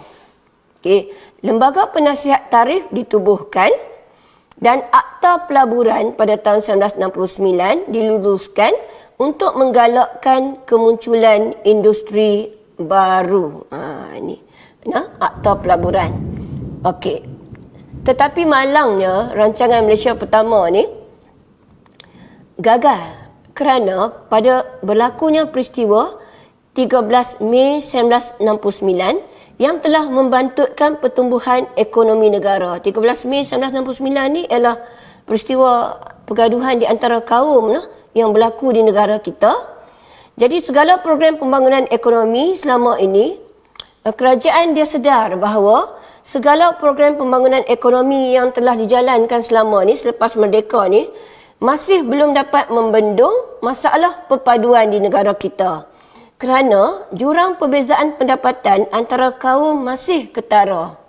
Okey, Lembaga Penasihat Tarif ditubuhkan dan Akta Pelaburan pada tahun 1969 diluluskan untuk menggalakkan kemunculan industri baru. Ha, ini. Nah, Akta Pelaburan. Okey. Tetapi malangnya rancangan Malaysia pertama ni gagal kerana pada berlakunya peristiwa 13 Mei 1969 yang telah membantutkan pertumbuhan ekonomi negara. 13 Mei 1969 ni ialah peristiwa pergaduhan di antara kaum no yang berlaku di negara kita. Jadi segala program pembangunan ekonomi selama ini eh, kerajaan dia sedar bahawa segala program pembangunan ekonomi yang telah dijalankan selama ini selepas merdeka ni masih belum dapat membendung masalah perpaduan di negara kita. Kerana jurang perbezaan pendapatan antara kaum masih ketara.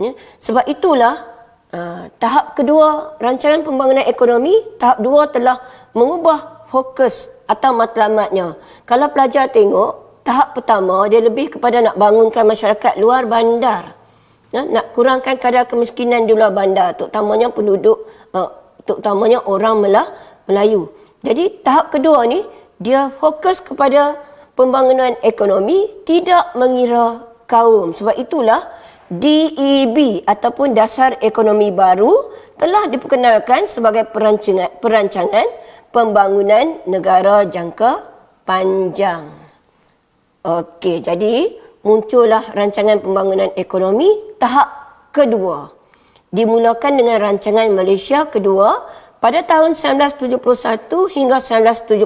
Ya, sebab itulah uh, tahap kedua rancangan pembangunan ekonomi, tahap dua telah mengubah fokus atau matlamatnya. Kalau pelajar tengok, tahap pertama dia lebih kepada nak bangunkan masyarakat luar bandar. Ya, nak kurangkan kadar kemiskinan di luar bandar, terutamanya penduduk uh, terutamanya orang Melah, Melayu. Jadi tahap kedua ni dia fokus kepada pembangunan ekonomi tidak mengira kaum. Sebab itulah DEB ataupun Dasar Ekonomi Baru telah diperkenalkan sebagai perancangan, perancangan pembangunan negara jangka panjang. Okey, jadi muncullah rancangan pembangunan ekonomi tahap kedua dimulakan dengan rancangan Malaysia kedua pada tahun 1971 hingga 1975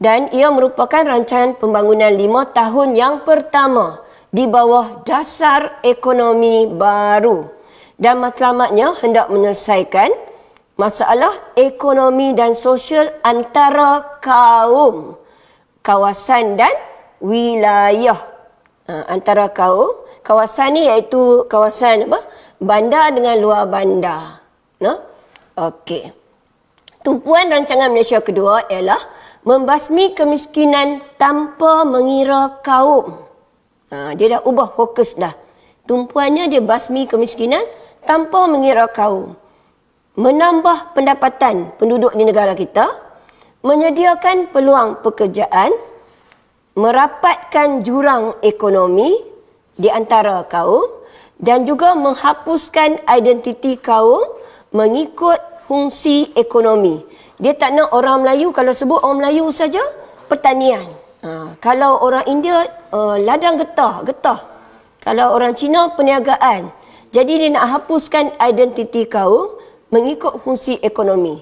dan ia merupakan rancangan pembangunan lima tahun yang pertama di bawah dasar ekonomi baru dan matlamatnya hendak menyelesaikan masalah ekonomi dan sosial antara kaum, kawasan dan wilayah ha, antara kaum. Kawasan ni iaitu kawasan apa? bandar dengan luar bandar. No? Okey. Tumpuan rancangan Malaysia kedua ialah membasmi kemiskinan tanpa mengira kaum. Ha, dia dah ubah fokus dah. Tumpuannya dia basmi kemiskinan tanpa mengira kaum. Menambah pendapatan penduduk di negara kita. Menyediakan peluang pekerjaan. Merapatkan jurang ekonomi di antara kaum dan juga menghapuskan identiti kaum mengikut fungsi ekonomi. Dia tak nak orang Melayu kalau sebut orang Melayu saja pertanian. Ha, kalau orang India uh, ladang getah, getah. Kalau orang Cina perniagaan. Jadi dia nak hapuskan identiti kaum mengikut fungsi ekonomi.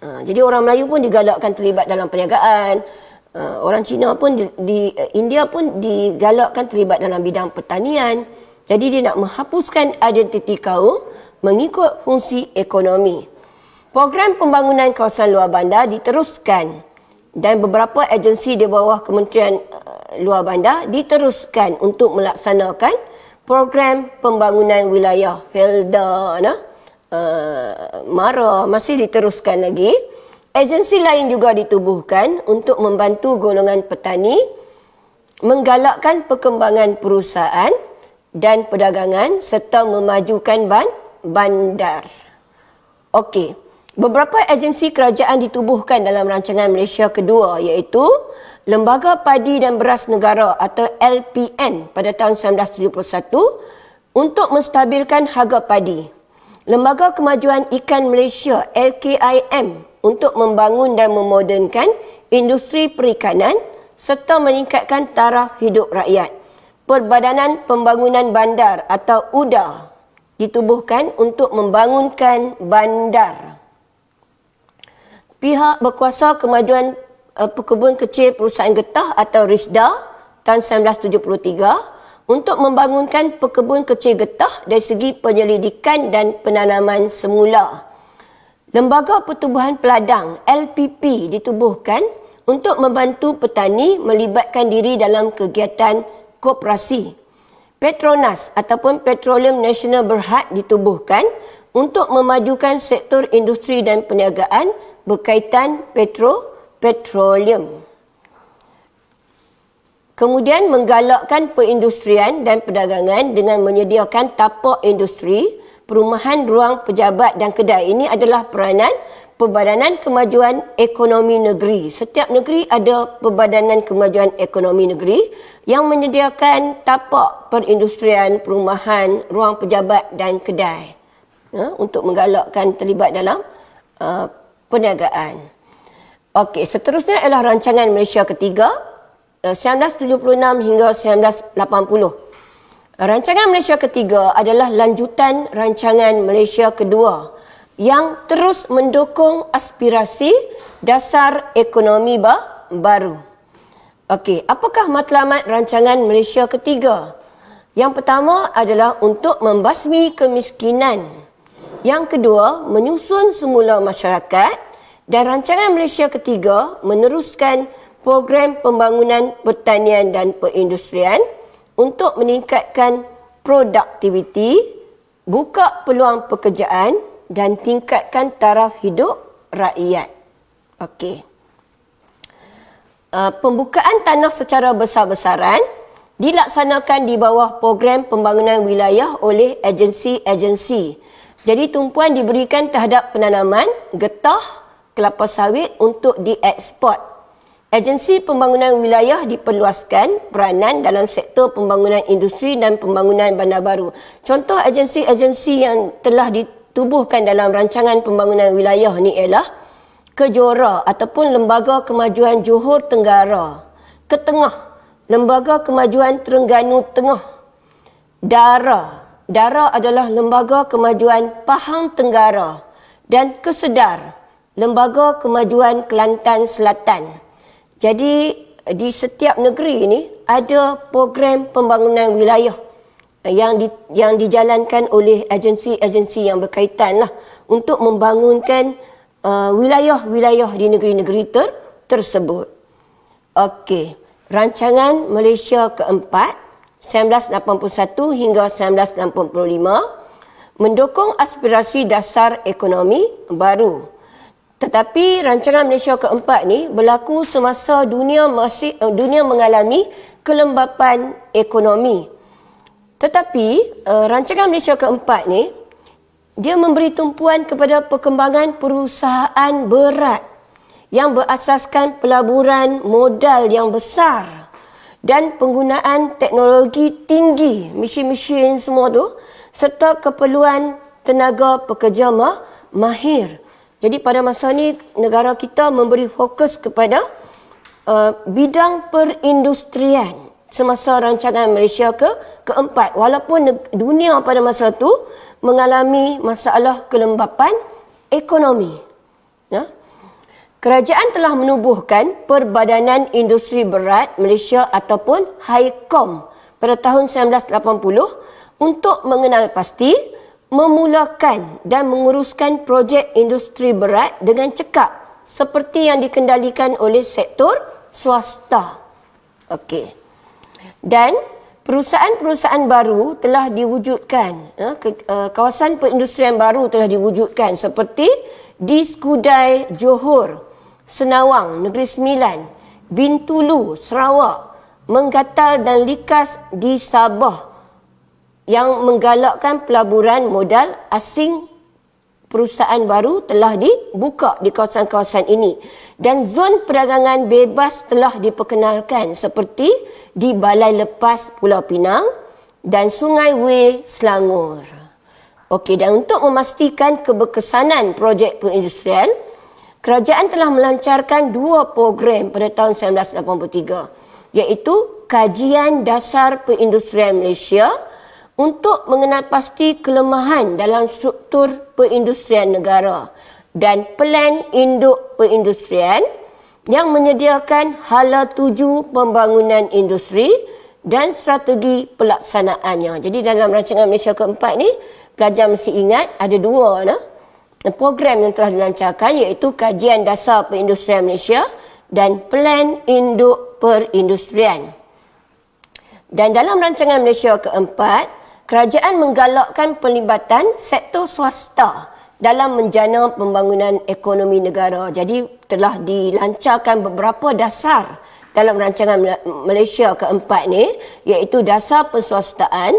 Ha, jadi orang Melayu pun digalakkan terlibat dalam perniagaan. Uh, orang Cina pun di, di uh, India pun digalakkan terlibat dalam bidang pertanian. Jadi dia nak menghapuskan identiti kaum mengikut fungsi ekonomi. Program pembangunan kawasan luar bandar diteruskan dan beberapa agensi di bawah Kementerian eh, Luar Bandar diteruskan untuk melaksanakan program pembangunan wilayah Felda, nah, uh, Mara masih diteruskan lagi. Agensi lain juga ditubuhkan untuk membantu golongan petani menggalakkan perkembangan perusahaan dan perdagangan serta memajukan ban bandar. Okey. Beberapa agensi kerajaan ditubuhkan dalam rancangan Malaysia kedua iaitu Lembaga Padi dan Beras Negara atau LPN pada tahun 1971 untuk menstabilkan harga padi. Lembaga Kemajuan Ikan Malaysia LKIM untuk membangun dan memodernkan industri perikanan serta meningkatkan taraf hidup rakyat. Perbadanan Pembangunan Bandar atau UDA ditubuhkan untuk membangunkan bandar. Pihak berkuasa kemajuan uh, eh, pekebun kecil perusahaan getah atau RISDA tahun 1973 untuk membangunkan perkebun kecil getah dari segi penyelidikan dan penanaman semula. Lembaga Pertubuhan Peladang LPP ditubuhkan untuk membantu petani melibatkan diri dalam kegiatan Koperasi Petronas ataupun Petroleum Nasional Berhad ditubuhkan untuk memajukan sektor industri dan perniagaan berkaitan petro petroleum. Kemudian menggalakkan perindustrian dan perdagangan dengan menyediakan tapak industri perumahan, ruang pejabat dan kedai ini adalah peranan perbadanan kemajuan ekonomi negeri. Setiap negeri ada perbadanan kemajuan ekonomi negeri yang menyediakan tapak perindustrian, perumahan, ruang pejabat dan kedai ya, untuk menggalakkan terlibat dalam uh, perniagaan. Okey, seterusnya ialah rancangan Malaysia ketiga uh, 1976 hingga 1980. Rancangan Malaysia ketiga adalah lanjutan rancangan Malaysia kedua yang terus mendukung aspirasi dasar ekonomi bah baru. Okey, apakah matlamat rancangan Malaysia ketiga? Yang pertama adalah untuk membasmi kemiskinan. Yang kedua, menyusun semula masyarakat dan rancangan Malaysia ketiga meneruskan program pembangunan pertanian dan perindustrian untuk meningkatkan produktiviti, buka peluang pekerjaan dan tingkatkan taraf hidup rakyat. Okey. Uh, pembukaan tanah secara besar-besaran dilaksanakan di bawah program pembangunan wilayah oleh agensi-agensi. Jadi tumpuan diberikan terhadap penanaman getah kelapa sawit untuk diekspor. Agensi pembangunan wilayah diperluaskan peranan dalam sektor pembangunan industri dan pembangunan bandar baru. Contoh agensi-agensi yang telah ditubuhkan dalam rancangan pembangunan wilayah ni ialah Kejora ataupun Lembaga Kemajuan Johor Tenggara, Ketengah, Lembaga Kemajuan Terengganu Tengah, DARA, DARA adalah Lembaga Kemajuan Pahang Tenggara dan Kesedar, Lembaga Kemajuan Kelantan Selatan. Jadi di setiap negeri ini ada program pembangunan wilayah yang di, yang dijalankan oleh agensi-agensi yang berkaitan lah untuk membangunkan uh, wilayah-wilayah di negeri-negeri ter, tersebut. Okey, rancangan Malaysia keempat 1981 hingga 1965 mendukung aspirasi dasar ekonomi baru. Tetapi rancangan Malaysia keempat ni berlaku semasa dunia masih eh, dunia mengalami kelembapan ekonomi. Tetapi uh, rancangan Malaysia keempat ni dia memberi tumpuan kepada perkembangan perusahaan berat yang berasaskan pelaburan modal yang besar dan penggunaan teknologi tinggi, mesin-mesin semua tu serta keperluan tenaga pekerja mahir. Jadi pada masa ini negara kita memberi fokus kepada uh, bidang perindustrian semasa rancangan Malaysia ke keempat. Walaupun dunia pada masa itu mengalami masalah kelembapan ekonomi. Ya? Kerajaan telah menubuhkan Perbadanan Industri Berat Malaysia ataupun HICOM pada tahun 1980 untuk mengenal pasti memulakan dan menguruskan projek industri berat dengan cekap seperti yang dikendalikan oleh sektor swasta. Okey. Dan perusahaan-perusahaan baru telah diwujudkan, ya, eh, kawasan perindustrian baru telah diwujudkan seperti di Skudai Johor, Senawang, Negeri Sembilan, Bintulu, Sarawak, Menggatal dan Likas di Sabah yang menggalakkan pelaburan modal asing perusahaan baru telah dibuka di kawasan-kawasan ini dan zon perdagangan bebas telah diperkenalkan seperti di Balai Lepas Pulau Pinang dan Sungai Wei Selangor. Okey dan untuk memastikan keberkesanan projek perindustrian, kerajaan telah melancarkan dua program pada tahun 1983 iaitu Kajian Dasar Perindustrian Malaysia untuk mengenal pasti kelemahan dalam struktur perindustrian negara dan pelan induk perindustrian yang menyediakan hala tuju pembangunan industri dan strategi pelaksanaannya. Jadi dalam rancangan Malaysia keempat ni, pelajar mesti ingat ada dua nah. program yang telah dilancarkan iaitu kajian dasar perindustrian Malaysia dan pelan induk perindustrian. Dan dalam rancangan Malaysia keempat, kerajaan menggalakkan pelibatan sektor swasta dalam menjana pembangunan ekonomi negara. Jadi telah dilancarkan beberapa dasar dalam rancangan Malaysia keempat ni iaitu dasar perswastaan,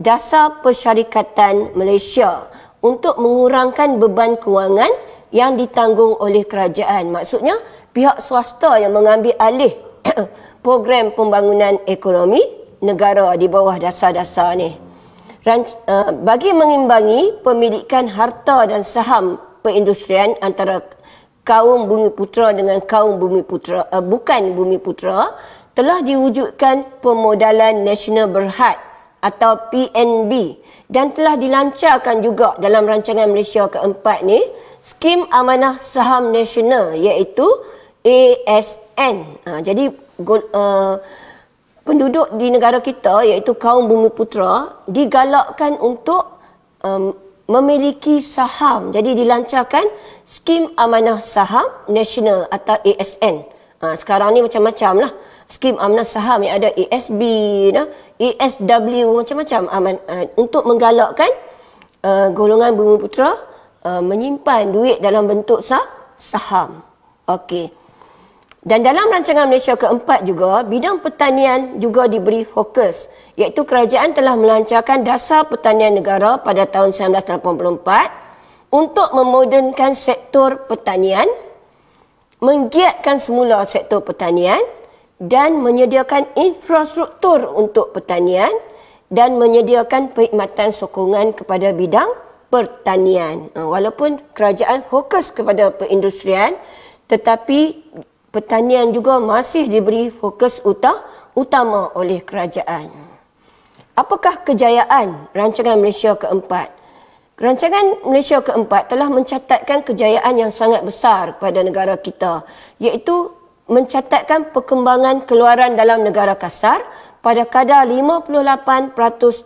dasar persyarikatan Malaysia untuk mengurangkan beban kewangan yang ditanggung oleh kerajaan. Maksudnya pihak swasta yang mengambil alih program pembangunan ekonomi negara di bawah dasar-dasar ni uh, bagi mengimbangi pemilikan harta dan saham perindustrian antara kaum bumi putra dengan kaum bumi putra uh, bukan bumi putra telah diwujudkan pemodalan nasional berhad atau PNB dan telah dilancarkan juga dalam rancangan Malaysia keempat ni skim amanah saham nasional iaitu ASN. Ha, jadi uh, penduduk di negara kita iaitu kaum bumi putra digalakkan untuk um, memiliki saham. Jadi dilancarkan skim amanah saham nasional atau ASN. Ha, sekarang ni macam-macam lah skim amanah saham yang ada ASB, nah, ASW macam-macam uh, untuk menggalakkan uh, golongan bumi putra uh, menyimpan duit dalam bentuk sah saham. Okey. Dan dalam rancangan Malaysia keempat juga, bidang pertanian juga diberi fokus. Iaitu kerajaan telah melancarkan dasar pertanian negara pada tahun 1984 untuk memodernkan sektor pertanian, menggiatkan semula sektor pertanian dan menyediakan infrastruktur untuk pertanian dan menyediakan perkhidmatan sokongan kepada bidang pertanian. Ha, walaupun kerajaan fokus kepada perindustrian, tetapi pertanian juga masih diberi fokus utah, utama oleh kerajaan. Apakah kejayaan rancangan Malaysia keempat? Rancangan Malaysia keempat telah mencatatkan kejayaan yang sangat besar kepada negara kita iaitu mencatatkan perkembangan keluaran dalam negara kasar pada kadar 58%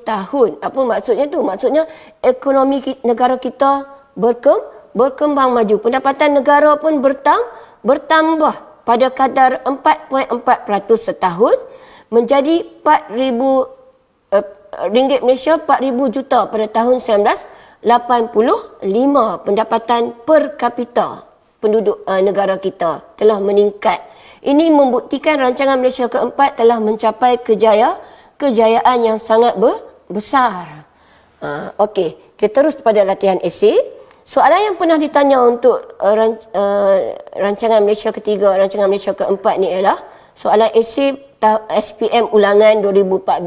tahun. Apa maksudnya tu? Maksudnya ekonomi negara kita berkembang, berkembang maju. Pendapatan negara pun bertambah, bertambah pada kadar 4.4% setahun menjadi 4000 uh, eh, Malaysia 4000 juta pada tahun 1985 pendapatan per kapita penduduk uh, negara kita telah meningkat. Ini membuktikan rancangan Malaysia keempat telah mencapai kejaya, kejayaan yang sangat be besar. Uh, Okey, kita terus pada latihan esei. Soalan yang pernah ditanya untuk uh, ran, uh, rancangan Malaysia ketiga, rancangan Malaysia keempat ni ialah soalan esei SPM ulangan 2014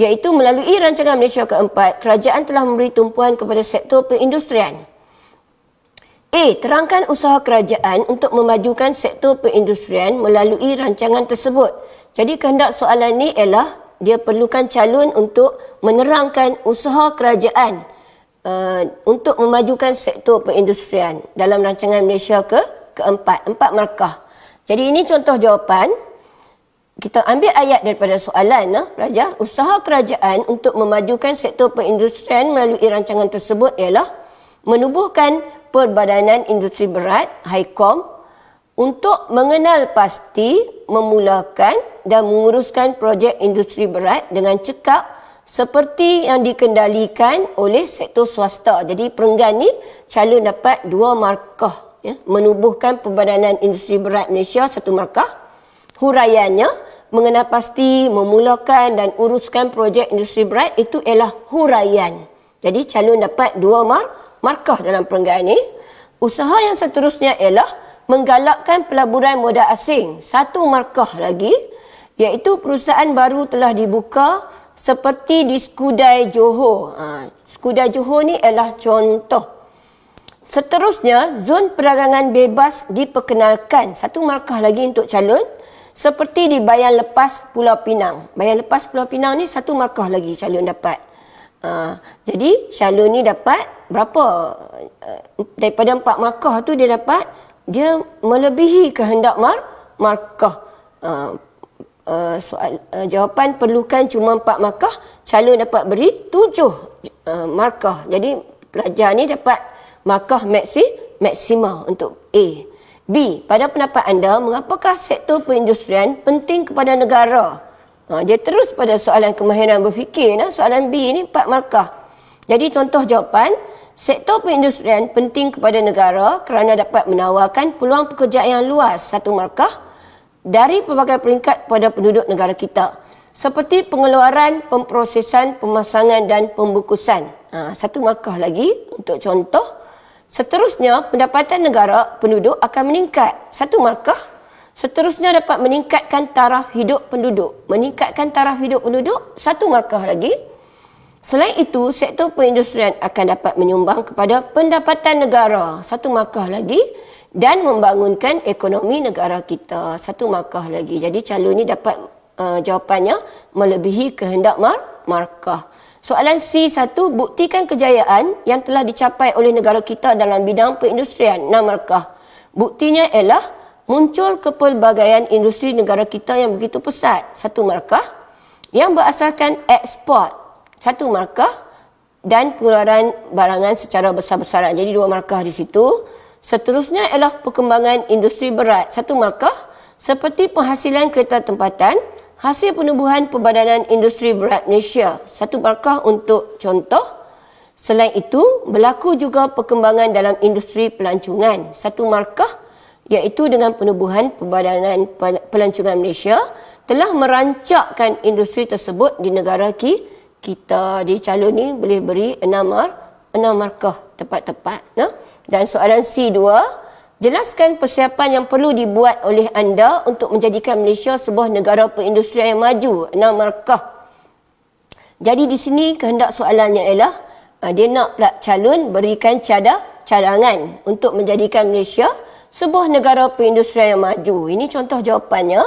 iaitu melalui rancangan Malaysia keempat, kerajaan telah memberi tumpuan kepada sektor perindustrian. A. Terangkan usaha kerajaan untuk memajukan sektor perindustrian melalui rancangan tersebut. Jadi kehendak soalan ni ialah dia perlukan calon untuk menerangkan usaha kerajaan uh, untuk memajukan sektor perindustrian dalam rancangan Malaysia ke keempat, empat markah. Jadi ini contoh jawapan. Kita ambil ayat daripada soalan, nah, eh, pelajar usaha kerajaan untuk memajukan sektor perindustrian melalui rancangan tersebut ialah menubuhkan Perbadanan Industri Berat, HICOM, untuk mengenal pasti, memulakan dan menguruskan projek industri berat dengan cekap seperti yang dikendalikan oleh sektor swasta. Jadi perenggan ni calon dapat dua markah ya, menubuhkan perbadanan industri berat Malaysia satu markah. Huraiannya mengenal pasti memulakan dan uruskan projek industri berat itu ialah huraian. Jadi calon dapat dua mar markah dalam perenggan ini. Usaha yang seterusnya ialah menggalakkan pelaburan modal asing. Satu markah lagi iaitu perusahaan baru telah dibuka seperti di Skudai Johor. Ha, Skudai Johor ni ialah contoh. Seterusnya, zon perdagangan bebas diperkenalkan. Satu markah lagi untuk calon. Seperti di Bayan Lepas Pulau Pinang. Bayan Lepas Pulau Pinang ni satu markah lagi calon dapat. Ha, jadi, calon ni dapat berapa? Eh, daripada empat markah tu dia dapat, dia melebihi kehendak mar markah. Ha, uh, soal uh, jawapan perlukan cuma empat markah, calon dapat beri tujuh eh, markah. Jadi pelajar ni dapat markah maksi maksimal untuk A. B, pada pendapat anda, mengapakah sektor perindustrian penting kepada negara? Ha, dia terus pada soalan kemahiran berfikir. Nah, soalan B ini empat markah. Jadi contoh jawapan, sektor perindustrian penting kepada negara kerana dapat menawarkan peluang pekerjaan yang luas. Satu markah dari pelbagai peringkat pada penduduk negara kita seperti pengeluaran, pemprosesan, pemasangan dan pembukusan. Ha, satu markah lagi untuk contoh. Seterusnya, pendapatan negara penduduk akan meningkat. Satu markah. Seterusnya dapat meningkatkan taraf hidup penduduk. Meningkatkan taraf hidup penduduk, satu markah lagi. Selain itu, sektor perindustrian akan dapat menyumbang kepada pendapatan negara. Satu markah lagi dan membangunkan ekonomi negara kita. Satu markah lagi. Jadi calon ini dapat uh, jawapannya melebihi kehendak mar markah. Soalan C1, buktikan kejayaan yang telah dicapai oleh negara kita dalam bidang perindustrian. Enam markah. Buktinya ialah muncul kepelbagaian industri negara kita yang begitu pesat. Satu markah. Yang berasaskan ekspor satu markah dan pengeluaran barangan secara besar-besaran. Jadi dua markah di situ. Seterusnya ialah perkembangan industri berat. Satu markah seperti penghasilan kereta tempatan, hasil penubuhan pembadanan industri berat Malaysia. Satu markah untuk contoh. Selain itu, berlaku juga perkembangan dalam industri pelancongan. Satu markah iaitu dengan penubuhan pembadanan pelancongan Malaysia telah merancakkan industri tersebut di negara kita kita di calon ni boleh beri enam mar enam markah tepat-tepat nah dan soalan C2 jelaskan persiapan yang perlu dibuat oleh anda untuk menjadikan Malaysia sebuah negara perindustrian yang maju enam markah jadi di sini kehendak soalannya ialah ah, dia nak pula calon berikan cadah cadangan untuk menjadikan Malaysia sebuah negara perindustrian yang maju. Ini contoh jawapannya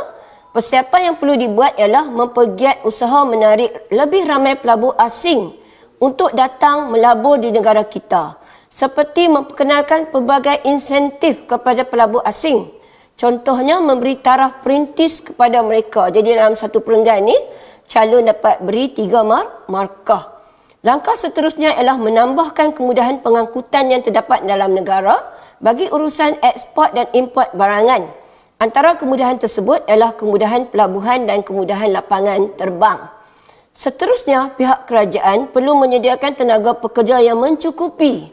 persiapan yang perlu dibuat ialah mempegiat usaha menarik lebih ramai pelabur asing untuk datang melabur di negara kita seperti memperkenalkan pelbagai insentif kepada pelabur asing contohnya memberi taraf perintis kepada mereka jadi dalam satu perenggan ini calon dapat beri tiga mar markah langkah seterusnya ialah menambahkan kemudahan pengangkutan yang terdapat dalam negara bagi urusan ekspor dan import barangan. Antara kemudahan tersebut ialah kemudahan pelabuhan dan kemudahan lapangan terbang. Seterusnya, pihak kerajaan perlu menyediakan tenaga pekerja yang mencukupi.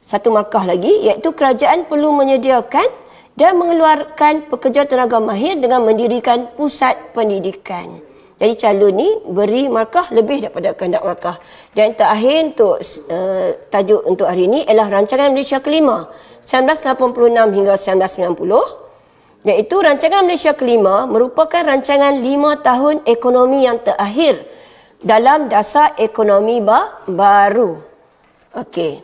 Satu markah lagi iaitu kerajaan perlu menyediakan dan mengeluarkan pekerja tenaga mahir dengan mendirikan pusat pendidikan. Jadi calon ni beri markah lebih daripada kandak markah. Dan terakhir untuk uh, tajuk untuk hari ini ialah Rancangan Malaysia Kelima 1986 hingga 1990 iaitu rancangan Malaysia kelima merupakan rancangan lima tahun ekonomi yang terakhir dalam dasar ekonomi bah baru. Okey.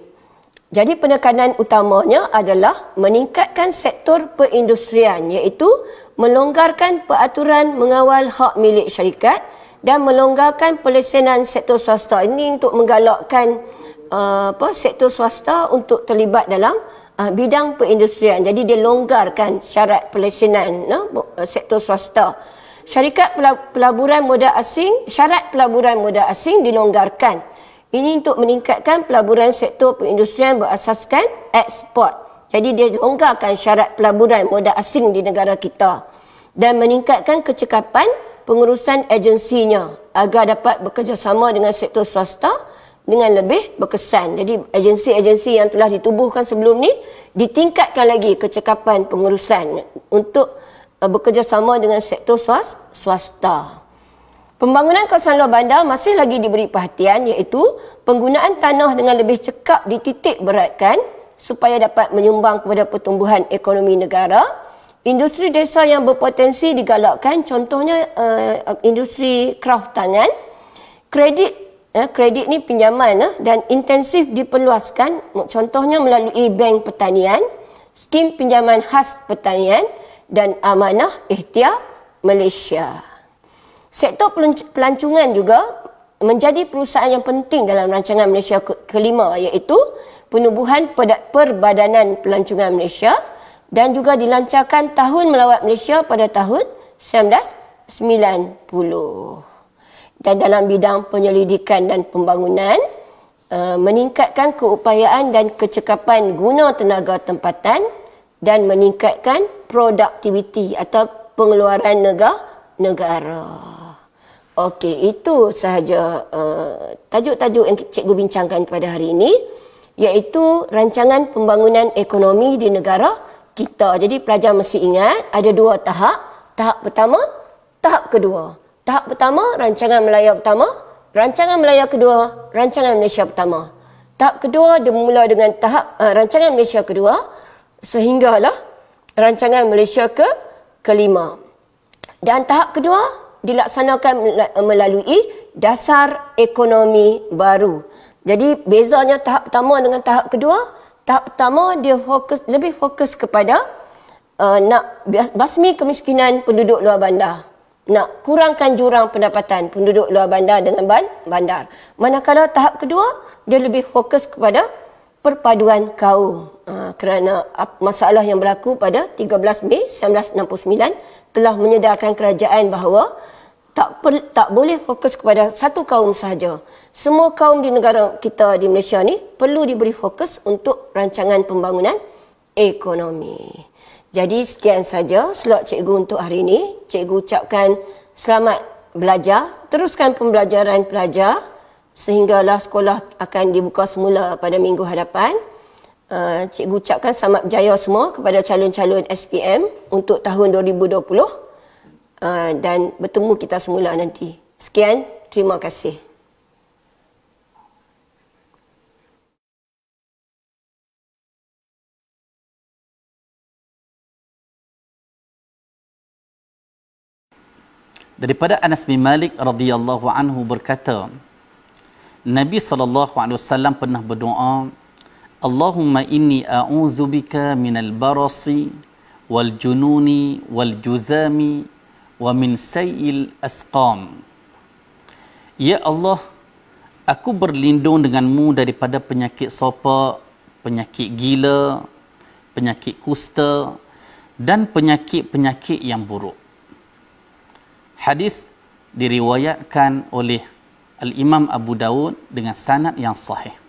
Jadi penekanan utamanya adalah meningkatkan sektor perindustrian iaitu melonggarkan peraturan mengawal hak milik syarikat dan melonggarkan pelesenan sektor swasta ini untuk menggalakkan uh, apa sektor swasta untuk terlibat dalam uh, bidang perindustrian. Jadi dia longgarkan syarat pelesenan no, eh, sektor swasta. Syarikat pelaburan modal asing, syarat pelaburan modal asing dilonggarkan. Ini untuk meningkatkan pelaburan sektor perindustrian berasaskan ekspor. Jadi dia longgarkan syarat pelaburan modal asing di negara kita dan meningkatkan kecekapan pengurusan agensinya agar dapat bekerjasama dengan sektor swasta dengan lebih berkesan. Jadi agensi-agensi yang telah ditubuhkan sebelum ni ditingkatkan lagi kecekapan pengurusan untuk uh, eh, bekerjasama dengan sektor swas swasta. Pembangunan kawasan luar bandar masih lagi diberi perhatian iaitu penggunaan tanah dengan lebih cekap di titik beratkan supaya dapat menyumbang kepada pertumbuhan ekonomi negara. Industri desa yang berpotensi digalakkan contohnya uh, industri kraftangan, kredit Eh, kredit ni pinjaman eh, dan intensif diperluaskan contohnya melalui bank pertanian, skim pinjaman khas pertanian dan amanah ikhtiar Malaysia. Sektor pelancongan juga menjadi perusahaan yang penting dalam rancangan Malaysia ke- kelima iaitu penubuhan perbadanan pelancongan Malaysia dan juga dilancarkan tahun melawat Malaysia pada tahun 1990 dan dalam bidang penyelidikan dan pembangunan eh, meningkatkan keupayaan dan kecekapan guna tenaga tempatan dan meningkatkan produktiviti atau pengeluaran negara negara. Okey, itu sahaja eh, tajuk-tajuk uh, yang cikgu bincangkan pada hari ini iaitu rancangan pembangunan ekonomi di negara kita. Jadi pelajar mesti ingat ada dua tahap. Tahap pertama, tahap kedua. Tahap pertama, rancangan Melayu pertama. Rancangan Melayu kedua, rancangan Malaysia pertama. Tahap kedua bermula dengan tahap uh, rancangan Malaysia kedua sehinggalah rancangan Malaysia ke kelima. Dan tahap kedua dilaksanakan melalui dasar ekonomi baru. Jadi bezanya tahap pertama dengan tahap kedua, tahap pertama dia fokus lebih fokus kepada uh, nak basmi kemiskinan penduduk luar bandar nak kurangkan jurang pendapatan penduduk luar bandar dengan ban bandar. Manakala tahap kedua, dia lebih fokus kepada perpaduan kaum. Ha, kerana masalah yang berlaku pada 13 Mei 1969 telah menyedarkan kerajaan bahawa tak per, tak boleh fokus kepada satu kaum sahaja. Semua kaum di negara kita di Malaysia ni perlu diberi fokus untuk rancangan pembangunan ekonomi. Jadi sekian saja slot cikgu untuk hari ini. Cikgu ucapkan selamat belajar. Teruskan pembelajaran pelajar sehinggalah sekolah akan dibuka semula pada minggu hadapan. Uh, cikgu ucapkan selamat berjaya semua kepada calon-calon SPM untuk tahun 2020 uh, dan bertemu kita semula nanti. Sekian, terima kasih. daripada Anas bin Malik radhiyallahu anhu berkata Nabi sallallahu alaihi wasallam pernah berdoa Allahumma inni a'udzubika minal barasi wal jununi wal juzami wa min sayyil asqam Ya Allah aku berlindung denganmu daripada penyakit sopa penyakit gila penyakit kusta dan penyakit-penyakit yang buruk Hadis diriwayatkan oleh Al-Imam Abu Dawud dengan sanad yang sahih.